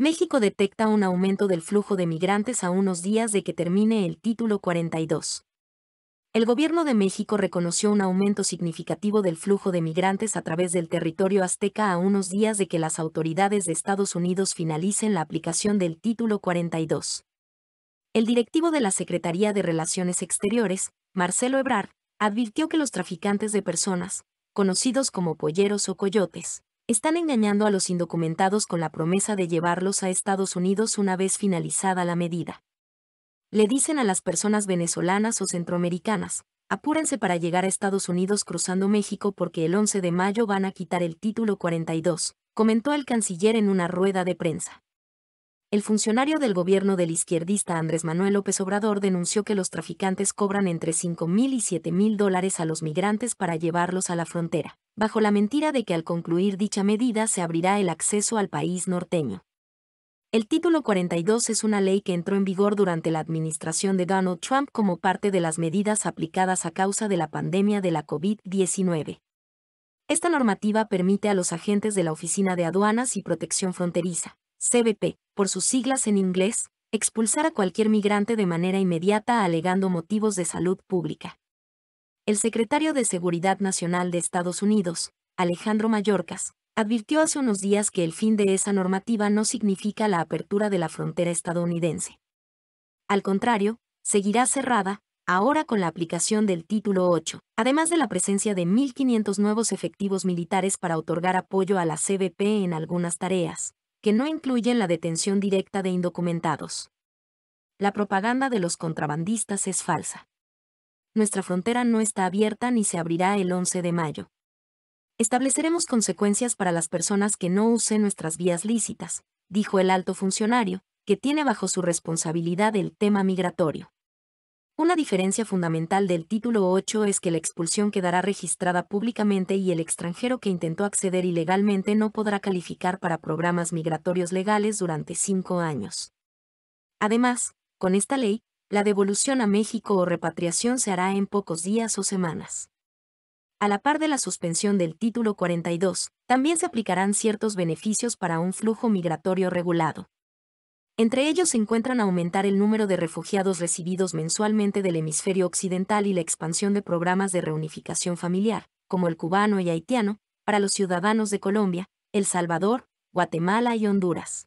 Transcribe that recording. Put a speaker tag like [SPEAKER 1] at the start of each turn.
[SPEAKER 1] México detecta un aumento del flujo de migrantes a unos días de que termine el título 42. El gobierno de México reconoció un aumento significativo del flujo de migrantes a través del territorio azteca a unos días de que las autoridades de Estados Unidos finalicen la aplicación del título 42. El directivo de la Secretaría de Relaciones Exteriores, Marcelo Ebrard, advirtió que los traficantes de personas, conocidos como polleros o coyotes, están engañando a los indocumentados con la promesa de llevarlos a Estados Unidos una vez finalizada la medida. Le dicen a las personas venezolanas o centroamericanas, apúrense para llegar a Estados Unidos cruzando México porque el 11 de mayo van a quitar el título 42, comentó el canciller en una rueda de prensa. El funcionario del gobierno del izquierdista Andrés Manuel López Obrador denunció que los traficantes cobran entre 5.000 y 7.000 dólares a los migrantes para llevarlos a la frontera bajo la mentira de que al concluir dicha medida se abrirá el acceso al país norteño. El título 42 es una ley que entró en vigor durante la administración de Donald Trump como parte de las medidas aplicadas a causa de la pandemia de la COVID-19. Esta normativa permite a los agentes de la Oficina de Aduanas y Protección Fronteriza, CBP, por sus siglas en inglés, expulsar a cualquier migrante de manera inmediata alegando motivos de salud pública, el secretario de Seguridad Nacional de Estados Unidos, Alejandro Mayorkas, advirtió hace unos días que el fin de esa normativa no significa la apertura de la frontera estadounidense. Al contrario, seguirá cerrada, ahora con la aplicación del título 8, además de la presencia de 1.500 nuevos efectivos militares para otorgar apoyo a la CBP en algunas tareas, que no incluyen la detención directa de indocumentados. La propaganda de los contrabandistas es falsa nuestra frontera no está abierta ni se abrirá el 11 de mayo. Estableceremos consecuencias para las personas que no usen nuestras vías lícitas, dijo el alto funcionario, que tiene bajo su responsabilidad el tema migratorio. Una diferencia fundamental del título 8 es que la expulsión quedará registrada públicamente y el extranjero que intentó acceder ilegalmente no podrá calificar para programas migratorios legales durante cinco años. Además, con esta ley, la devolución a México o repatriación se hará en pocos días o semanas. A la par de la suspensión del título 42, también se aplicarán ciertos beneficios para un flujo migratorio regulado. Entre ellos se encuentran aumentar el número de refugiados recibidos mensualmente del hemisferio occidental y la expansión de programas de reunificación familiar, como el cubano y haitiano, para los ciudadanos de Colombia, El Salvador, Guatemala y Honduras.